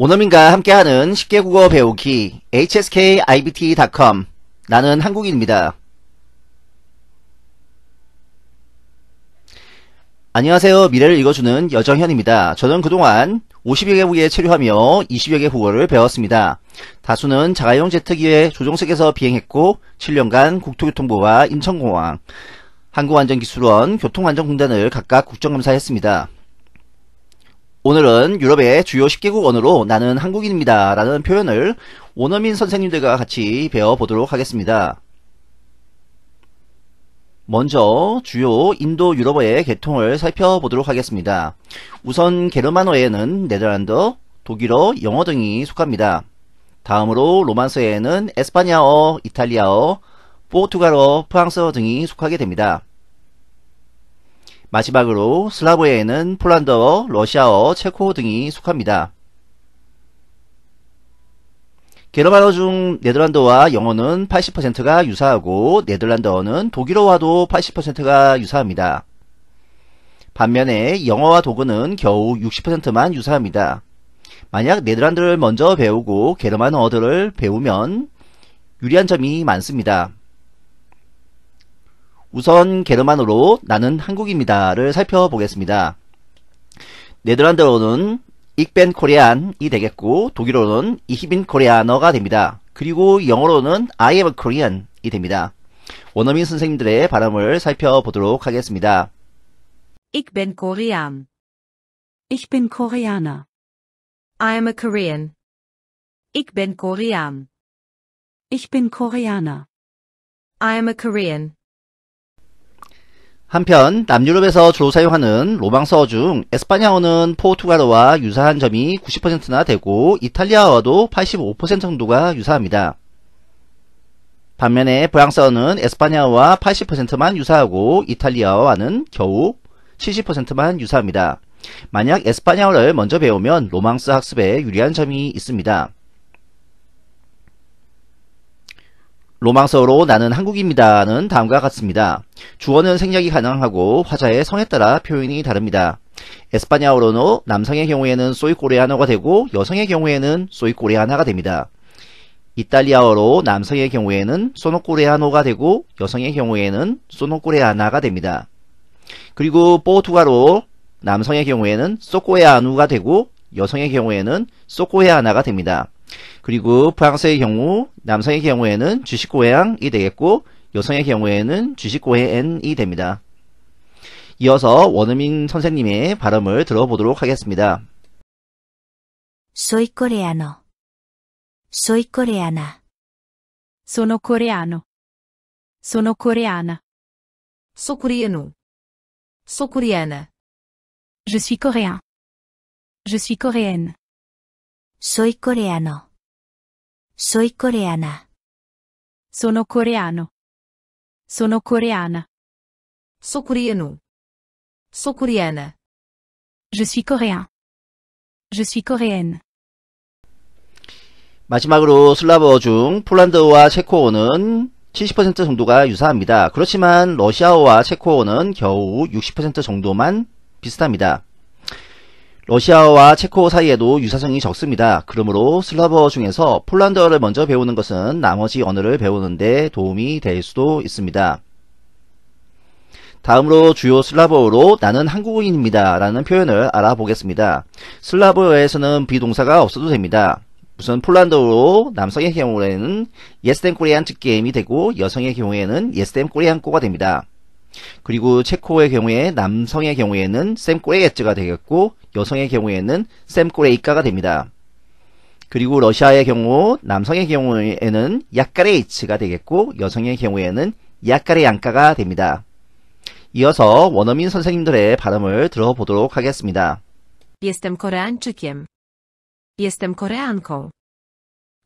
오너민과 함께하는 쉽게 국어 배우기 hskibt.com e 나는 한국인입니다. 안녕하세요. 미래를 읽어주는 여정현입니다. 저는 그동안 50여개국에 체류하며 20여개 국어를 배웠습니다. 다수는 자가용 제트기의 조종석에서 비행했고 7년간 국토교통부와 인천공항, 한국안전기술원, 교통안전공단을 각각 국정감사했습니다. 오늘은 유럽의 주요 10개국 언어로 나는 한국인입니다 라는 표현을 원어민 선생님들과 같이 배워보도록 하겠습니다. 먼저 주요 인도 유럽어의 계통을 살펴보도록 하겠습니다. 우선 게르만어에는 네덜란드, 독일어, 영어 등이 속합니다. 다음으로 로만스에는 에스파냐어, 이탈리아어, 포르투갈어, 프랑스어 등이 속하게 됩니다. 마지막으로 슬라브에는 폴란드어, 러시아어, 체코 등이 속합니다. 게르만어 중 네덜란드와 영어는 80%가 유사하고 네덜란드어는 독일어와도 80%가 유사합니다. 반면에 영어와 독어는 겨우 60%만 유사합니다. 만약 네덜란드를 먼저 배우고 게르만어들을 배우면 유리한 점이 많습니다. 우선 게르만으로 나는 한국입니다를 살펴보겠습니다. 네덜란드어는 로 익벤 코리안이 되겠고 독일어는 로 이히빈 코리아너가 됩니다. 그리고 영어로는 I am a Korean이 됩니다. 원어민 선생님들의 발음을 살펴보도록 하겠습니다. Ich bin Korean. Ich bin Koreaner. I am a Korean. Ich bin Korean. Ich bin Koreaner. I am a Korean. 한편 남유럽에서 주로 사용하는 로망서어 중 에스파냐어는 포르투갈어와 유사한 점이 90%나 되고 이탈리아어도 85% 정도가 유사합니다. 반면에 프랑스어는 에스파냐어와 80%만 유사하고 이탈리아어와는 겨우 70%만 유사합니다. 만약 에스파냐어를 먼저 배우면 로망스 학습에 유리한 점이 있습니다. 로망서로 나는 한국입니다는 다음과 같습니다. 주어는 생략이 가능하고 화자의 성에 따라 표현이 다릅니다. 에스파냐어로는 남성의 경우에는 소이코레아노가 되고 여성의 경우에는 소이코레아나가 됩니다. 이탈리아어로 남성의 경우에는 소노코레아노가 되고 여성의 경우에는 소노코레아나가 됩니다. 그리고 포르투갈어 남성의 경우에는 소코에아누가 되고 여성의 경우에는 소코에아나가 됩니다. 그리고 프랑스의 경우 남성의 경우에는 주식고양이 되겠고 여성의 경우에는 주식고행이 됩니다. 이어서 원어민 선생님의 발음을 들어보도록 하겠습니다. Soy coreano. Soy coreana. Sono coreano. Sono coreana. Sono coreano. Sono coreana. Je suis coréen. Je suis coréenne. Soy coreano. Soy coreana. Sono coreano. Sono coreana. Sou coreano. Sou coreana. Je suis coréen. Je suis coréenne. 마지막으로 슬라브어 중 폴란드어와 체코어는 70% 정도가 유사합니다. 그렇지만 러시아어와 체코어는 겨우 60% 정도만 비슷합니다. 러시아와 체코 사이에도 유사성이 적습니다. 그러므로 슬라버어 중에서 폴란드어를 먼저 배우는 것은 나머지 언어를 배우는데 도움이 될 수도 있습니다. 다음으로 주요 슬라버어로 나는 한국인입니다 라는 표현을 알아보겠습니다. 슬라버어에서는 비동사가 없어도 됩니다. 우선 폴란드어로 남성의 경우에는 yes, them, 예스덴 코리안 즈게임이 되고 여성의 경우에는 yes, them, Korean, 꼬가 됩니다. 그리고 체코의 경우에 남성의 경우에는 샘꼬레예츠가 되겠고 여성의 경우에는 샘꼬레이카가 됩니다. 그리고 러시아의 경우 남성의 경우에는 야카레이츠가 되겠고 여성의 경우에는 야카레양카가 됩니다. 이어서 원어민 선생님들의 발음을 들어보도록 하겠습니다. Jestem Koreańczykiem. Jestem Koreanką.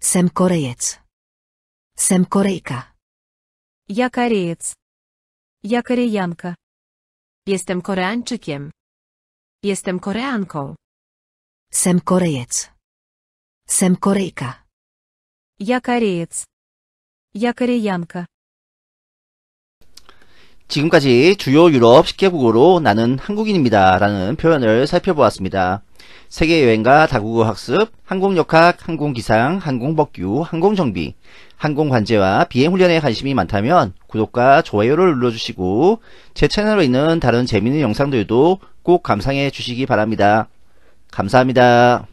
Sem Korejec. Sem Korejka. Ja Korejec. Ja Koreanka. Jestem Koreańczykiem. Jestem Koreanką. Sem Korejec. Sem Korejka. Ja Korejec. Ja Koreanka. 지금까지 주요 유럽 10개국으로 나는 한국인입니다. 라는 표현을 살펴보았습니다. 세계여행과 다국어 학습, 항공역학, 항공기상, 항공법규, 항공정비, 항공관제와 비행훈련에 관심이 많다면 구독과 좋아요를 눌러주시고 제 채널에 있는 다른 재미있는 영상들도 꼭 감상해 주시기 바랍니다. 감사합니다.